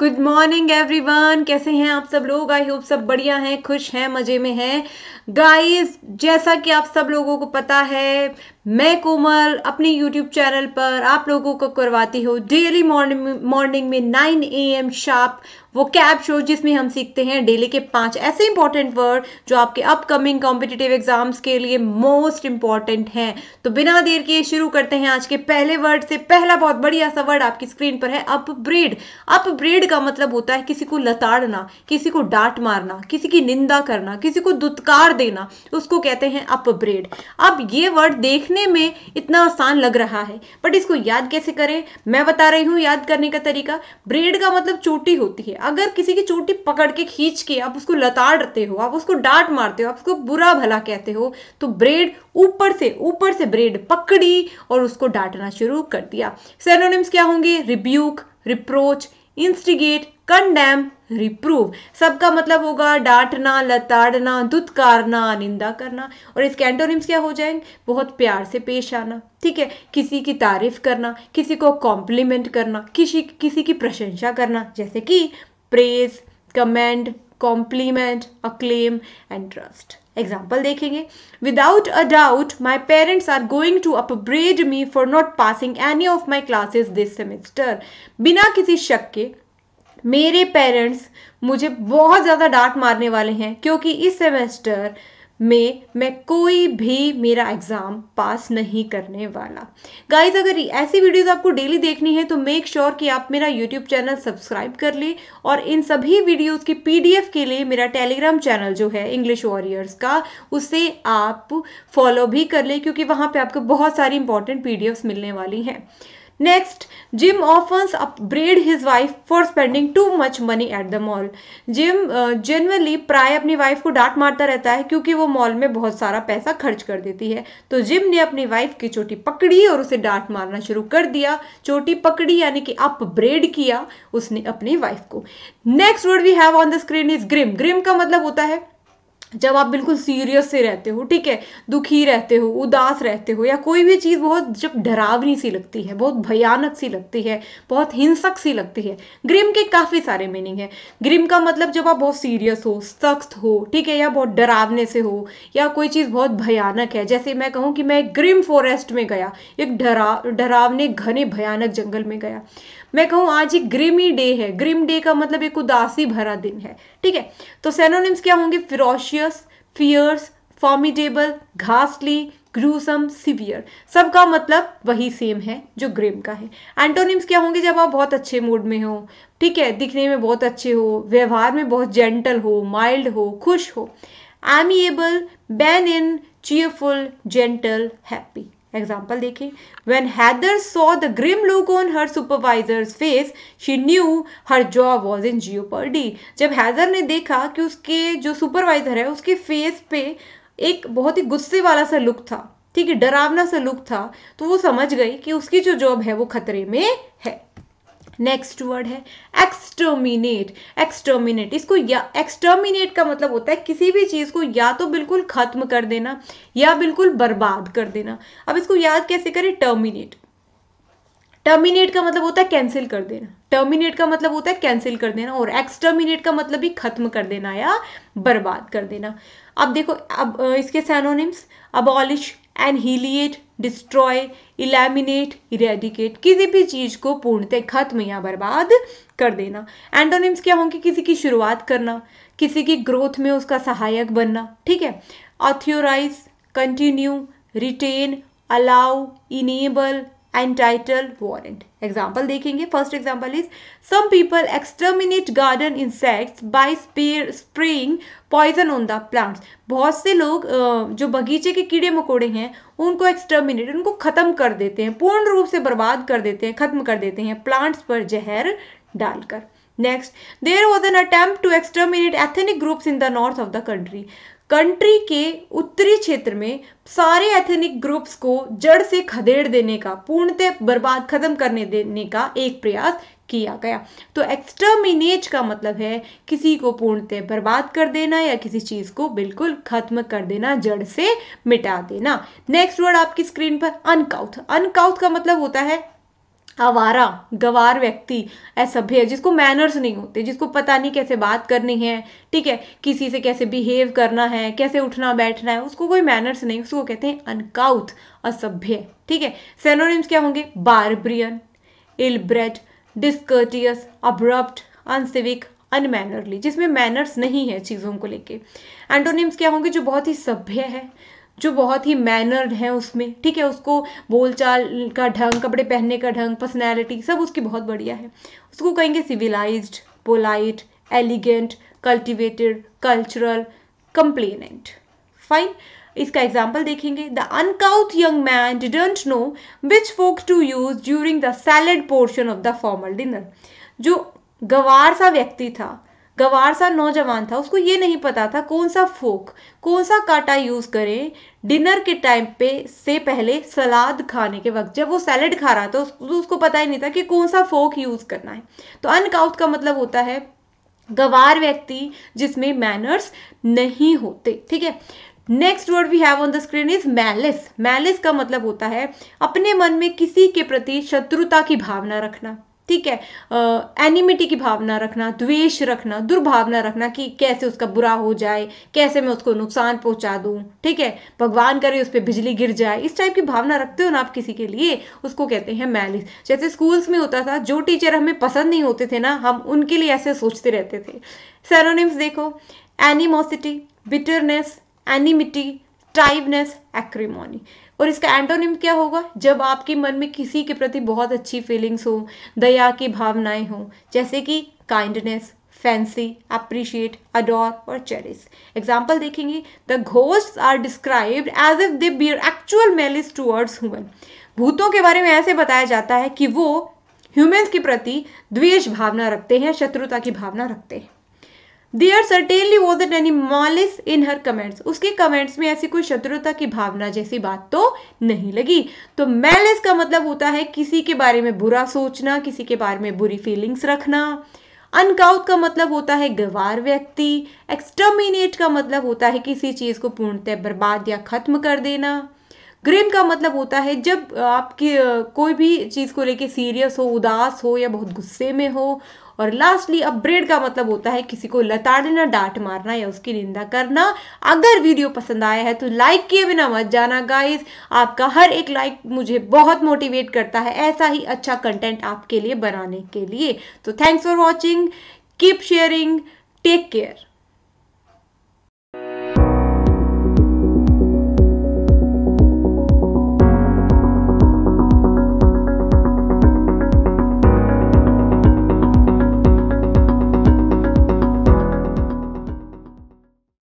good morning everyone कैसे हैं आप सब लोग आई होप सब बढ़िया हैं खुश हैं मज़े में हैं गाइस जैसा कि आप सब लोगों को पता है मैं कोमल अपने YouTube चैनल पर आप लोगों को करवाती हूँ डेली मॉर्निंग मॉर्निंग में 9 एम शार्प वो कैब शो जिसमें हम सीखते हैं डेली के पांच ऐसे इंपॉर्टेंट वर्ड जो आपके अपकमिंग कॉम्पिटिटिव एग्जाम्स के लिए मोस्ट इंपॉर्टेंट हैं तो बिना देर के शुरू करते हैं आज के पहले वर्ड से पहला बहुत बढ़िया सा वर्ड आपकी स्क्रीन पर है अपब्रेड अपब्रेड का मतलब होता है किसी को लताड़ना किसी को डांट मारना किसी की निंदा करना किसी को दुत्कार देना उसको कहते हैं अपब्रेड अब ये वर्ड देखने सुनने में इतना आसान लग रहा है बट इसको याद कैसे करें मैं बता रही हूँ याद करने का तरीका ब्रेड का मतलब चोटी होती है अगर किसी की चोटी पकड़ के खींच के आप उसको लताड़ते हो आप उसको डांट मारते हो आप उसको बुरा भला कहते हो तो ब्रेड ऊपर से ऊपर से ब्रेड पकड़ी और उसको डांटना शुरू कर दिया सेनोनिम्स क्या होंगे rebuke reproach instigate condemn reprove सबका मतलब होगा डांटना लताड़ना दुत्कारना निंदा करना और इसके एंटोनिम्स क्या हो जाएंगे बहुत प्यार से पेश आना ठीक है किसी की तारीफ करना किसी को कॉम्प्लीमेंट करना किसी किसी की प्रशंसा करना जैसे कि praise comment compliment acclaim and trust example देखेंगे without a doubt my parents are going to upbraid me for not passing any of my classes this semester बिना किसी शक के मेरे पेरेंट्स मुझे बहुत ज़्यादा डांट मारने वाले हैं क्योंकि इस सेमेस्टर में मैं कोई भी मेरा एग्ज़ाम पास नहीं करने वाला गाइज अगर ऐसी वीडियोस आपको डेली देखनी है तो मेक श्योर sure कि आप मेरा यूट्यूब चैनल सब्सक्राइब कर लें और इन सभी वीडियोस की पीडीएफ के लिए मेरा टेलीग्राम चैनल जो है इंग्लिश वॉरियर्स का उसे आप फॉलो भी कर लें क्योंकि वहाँ पर आपको बहुत सारी इंपॉर्टेंट पी मिलने वाली हैं next Jim often braid his wife for spending too much money at the mall Jim generally प्राय अपनी वाइफ को डांट मारता रहता है क्योंकि वो मॉल में बहुत सारा पैसा खर्च कर देती है तो जिम ने अपनी वाइफ की चोटी पकड़ी और उसे डांट मारना शुरू कर दिया चोटी पकड़ी यानी कि अप ब्रेड किया उसने अपनी वाइफ को next word we have on the screen is grim grim का मतलब होता है जब आप बिल्कुल सीरियस से रहते हो ठीक है दुखी रहते हो उदास रहते हो या कोई भी चीज़ बहुत जब डरावनी सी लगती है बहुत भयानक सी लगती है बहुत हिंसक सी लगती है ग्रिम के काफ़ी सारे मीनिंग है ग्रिम का मतलब जब आप बहुत सीरियस हो सख्त हो ठीक है या बहुत डरावने से हो या कोई चीज़ बहुत भयानक है जैसे मैं कहूँ कि मैं ग्रिम फॉरेस्ट में गया एक डरा डरावने घने भयानक जंगल में गया मैं कहूँ आज एक ग्रिमी डे है ग्रिम डे का मतलब एक उदासी भरा दिन है ठीक है तो सेनोनिम्स क्या होंगे फिरोशियस फियर्स फॉर्मिडेबल घासली ग्रूसम सिवियर का मतलब वही सेम है जो ग्रेम का है एंटोनिम्स क्या होंगे जब आप बहुत अच्छे मूड में हो ठीक है दिखने में बहुत अच्छे हो व्यवहार में बहुत जेंटल हो माइल्ड हो खुश हो amiable benign cheerful gentle happy example देखें when Heather saw the grim look on her supervisor's face she knew her job was in jeopardy जब हैदर ने देखा कि उसके जो सुपरवाइजर है उसके फेस पे एक बहुत ही गुस्से वाला सा लुक था ठीक है डरावना सा लुक था तो वो समझ गई कि उसकी जो जॉब है वो खतरे में है नेक्स्ट वर्ड है एक्सटर्मिनेट एक्सटर्मिनेट इसको या एक्सटर्मिनेट का मतलब होता है किसी भी चीज़ को या तो बिल्कुल ख़त्म कर देना या बिल्कुल बर्बाद कर देना अब इसको याद कैसे करें टर्मिनेट टर्मिनेट का मतलब होता है कैंसिल कर देना टर्मिनेट का मतलब होता है कैंसिल कर देना और एक्सटर्मिनेट का मतलब भी खत्म कर देना या बर्बाद कर देना अब देखो अब इसके synonyms abolish annihilate destroy eliminate eradicate किसी भी चीज़ को पूर्णतः खत्म या बर्बाद कर देना एंटोनिम्स क्या होंगे किसी की शुरुआत करना किसी की ग्रोथ में उसका सहायक बनना ठीक है authorize continue retain allow enable entitle warrant example देखेंगे first example is some people exterminate garden insects by spraying poison on the plants बहुत से लोग जो बगीचे के कीड़े मकोड़े हैं उनको एक्सटर्मिनेट उनको ख़त्म कर देते हैं पूर्ण रूप से बर्बाद कर देते हैं ख़त्म कर देते हैं प्लांट्स पर जहर डालकर next there was an attempt to exterminate ethnic groups in the north of the country country के उत्तरी क्षेत्र में सारे एथनिक ग्रुप्स को जड़ से खदेड़ देने का पूर्णतः बर्बाद खत्म करने देने का एक प्रयास किया गया तो एक्सटर्मिनेट का मतलब है किसी को पूर्णतः बर्बाद कर देना या किसी चीज को बिल्कुल खत्म कर देना जड़ से मिटा देना नेक्स्ट वर्ड आपकी स्क्रीन पर अनकाउथ अनकाउथ का मतलब होता है आवारा गवार व्यक्ति असभ्य जिसको मैनर्स नहीं होते जिसको पता नहीं कैसे बात करनी है ठीक है किसी से कैसे बिहेव करना है कैसे उठना बैठना है उसको कोई मैनर्स नहीं उसको कहते हैं अनकाउथ असभ्य ठीक है सेनोनिम्स क्या होंगे बारब्रियन इलब्रेड डिस्कर्टियस अब्रप्ट अनसिविक अनमैनरली जिसमें मैनर्स नहीं है चीज़ों को लेके एंटोनिम्स क्या होंगे जो बहुत ही सभ्य है जो बहुत ही मैनर्ड हैं उसमें ठीक है उसको बोलचाल का ढंग कपड़े पहनने का ढंग पर्सनैलिटी सब उसकी बहुत बढ़िया है उसको कहेंगे civilize polite elegant cultivated cultural complaisant fine इसका एग्जाम्पल देखेंगे the uncouth young man didn't know which fork to use during the salad portion of the formal dinner जो गवार सा व्यक्ति था गवार सा नौजवान था उसको ये नहीं पता था कौन सा फोक कौन सा काटा यूज़ करें डिनर के टाइम पे से पहले सलाद खाने के वक्त जब वो सैलड खा रहा था तो उसको पता ही नहीं था कि कौन सा फोक यूज़ करना है तो अनकाउथ का मतलब होता है गवार व्यक्ति जिसमें मैनर्स नहीं होते ठीक है next word we have on the screen is malice malice का मतलब होता है अपने मन में किसी के प्रति शत्रुता की भावना रखना ठीक है एनिमिटी की भावना रखना द्वेष रखना दुर्भावना रखना कि कैसे उसका बुरा हो जाए कैसे मैं उसको नुकसान पहुंचा दूं ठीक है भगवान करे उस पर बिजली गिर जाए इस टाइप की भावना रखते हो ना आप किसी के लिए उसको कहते हैं मैलिस जैसे स्कूल्स में होता था जो टीचर हमें पसंद नहीं होते थे ना हम उनके लिए ऐसे सोचते रहते थे सेरोनिम्स देखो एनिमोसिटी बिटरनेस एनिमिटी स्ट्राइवनेस एक्रीमोनी और इसका एंटोनिम क्या होगा जब आपके मन में किसी के प्रति बहुत अच्छी फीलिंग्स हो दया की भावनाएं हों जैसे कि काइंडनेस फैंसी अप्रिशिएट अडोर और चेरिस एग्जाम्पल देखेंगे the ghost are described as if they bear actual malice towards human भूतों के बारे में ऐसे बताया जाता है कि वो ह्यूमन्स के प्रति द्वेष भावना रखते हैं शत्रुता की भावना रखते हैं there certainly was at any malice in her comments उसके कमेंट्स में ऐसी कोई शत्रुता की भावना जैसी बात तो नहीं लगी तो मैलिस का मतलब होता है किसी के बारे में बुरा सोचना किसी के बारे में बुरी फीलिंग्स रखना अनकाउट का मतलब होता है गवार व्यक्ति एक्सटर्मिनेट का मतलब होता है किसी चीज़ को पूर्णतः बर्बाद या खत्म कर देना ग्रिम का मतलब होता है जब आपकी कोई भी चीज़ को लेके सीरियस हो उदास हो या बहुत गुस्से में हो और लास्टली अपग्रेड का मतलब होता है किसी को लताड़ना डांट मारना या उसकी निंदा करना अगर वीडियो पसंद आया है तो लाइक किए बिना मत जाना गाइज आपका हर एक लाइक मुझे बहुत मोटिवेट करता है ऐसा ही अच्छा कंटेंट आपके लिए बनाने के लिए तो thanks for watching keep sharing take care